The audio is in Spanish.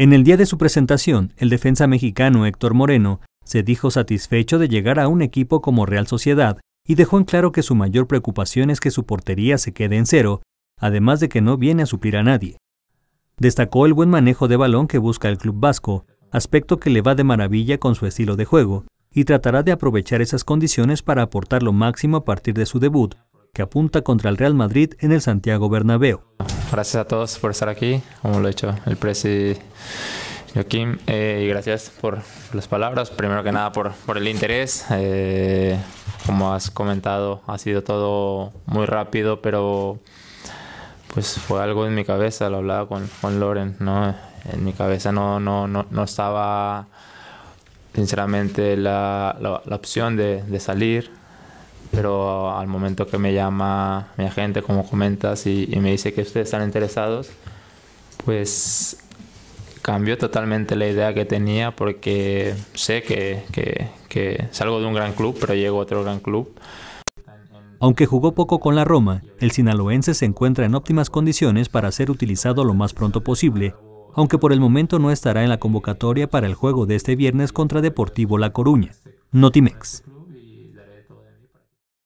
En el día de su presentación, el defensa mexicano Héctor Moreno se dijo satisfecho de llegar a un equipo como Real Sociedad y dejó en claro que su mayor preocupación es que su portería se quede en cero, además de que no viene a suplir a nadie. Destacó el buen manejo de balón que busca el club vasco, aspecto que le va de maravilla con su estilo de juego, y tratará de aprovechar esas condiciones para aportar lo máximo a partir de su debut, que apunta contra el Real Madrid en el Santiago Bernabéu gracias a todos por estar aquí, como lo ha hecho el presi Joaquín, eh, y gracias por, las palabras, primero que nada por, por el interés. Eh, como has comentado, ha sido todo muy rápido, pero pues fue algo en mi cabeza, lo hablaba con, con Loren, ¿no? En mi cabeza no, no, no, estaba sinceramente la, opción de, de salir, pero al momento que me llama mi agente, como comentas, y, me dice que ustedes están interesados, pues cambió totalmente la idea que tenía porque sé que, que, salgo de un gran club, pero llego a otro gran club. Aunque jugó poco con la Roma, el sinaloense se encuentra en óptimas condiciones para ser utilizado lo más pronto posible, aunque por el momento no estará en la convocatoria para el juego de este viernes contra Deportivo La Coruña. Notimex.